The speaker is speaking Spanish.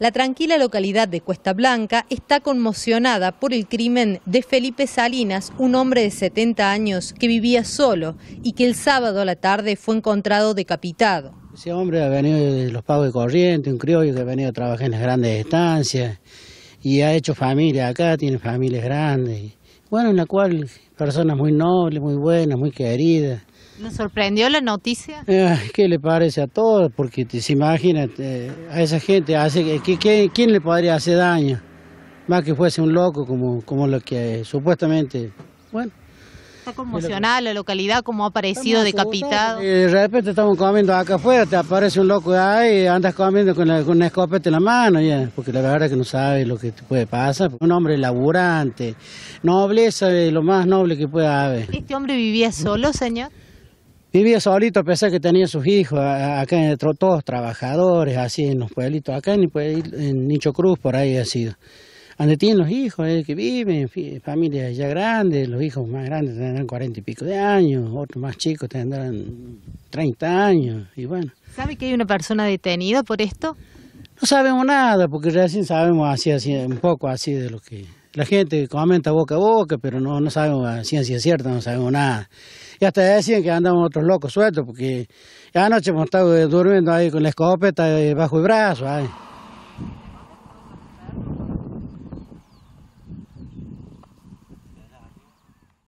La tranquila localidad de Cuesta Blanca está conmocionada por el crimen de Felipe Salinas, un hombre de 70 años que vivía solo y que el sábado a la tarde fue encontrado decapitado. Ese hombre ha venido de los pagos de corriente, un criollo que ha venido a trabajar en las grandes estancias y ha hecho familia acá, tiene familias grandes. Bueno, en la cual personas muy nobles, muy buenas, muy queridas. ¿Le sorprendió la noticia? Eh, ¿Qué le parece a todos? Porque te, se imagínate, a esa gente, hace, quién le podría hacer daño? Más que fuese un loco como, como lo que eh, supuestamente... Bueno. Está conmocionada la localidad, como ha aparecido decapitado. Eh, de repente estamos comiendo acá afuera, te aparece un loco ahí, andas comiendo con, una escopeta en la mano, ya, porque la verdad es que no sabes lo que te puede pasar. Un hombre laburante, nobleza, lo más noble que pueda haber. ¿Este hombre vivía solo, señor? Vivía solito, pesar que tenía sus hijos, acá todos trabajadores, así en los pueblitos, acá pues, en, Nicho Cruz, por ahí ha sido. Donde tienen los hijos, eh, que viven, familia ya grandes, los hijos más grandes tendrán cuarenta y pico de años, otros más chicos tendrán treinta años, y bueno. ¿Sabe que hay una persona detenida por esto? No sabemos nada, porque recién sabemos así, así un poco así de lo que... La gente comenta boca a boca, pero no, no sabemos a ciencia cierta, no sabemos nada. Y hasta decían que andaban otros locos sueltos, porque anoche hemos estado durmiendo ahí con la escopeta bajo el brazo. Ahí.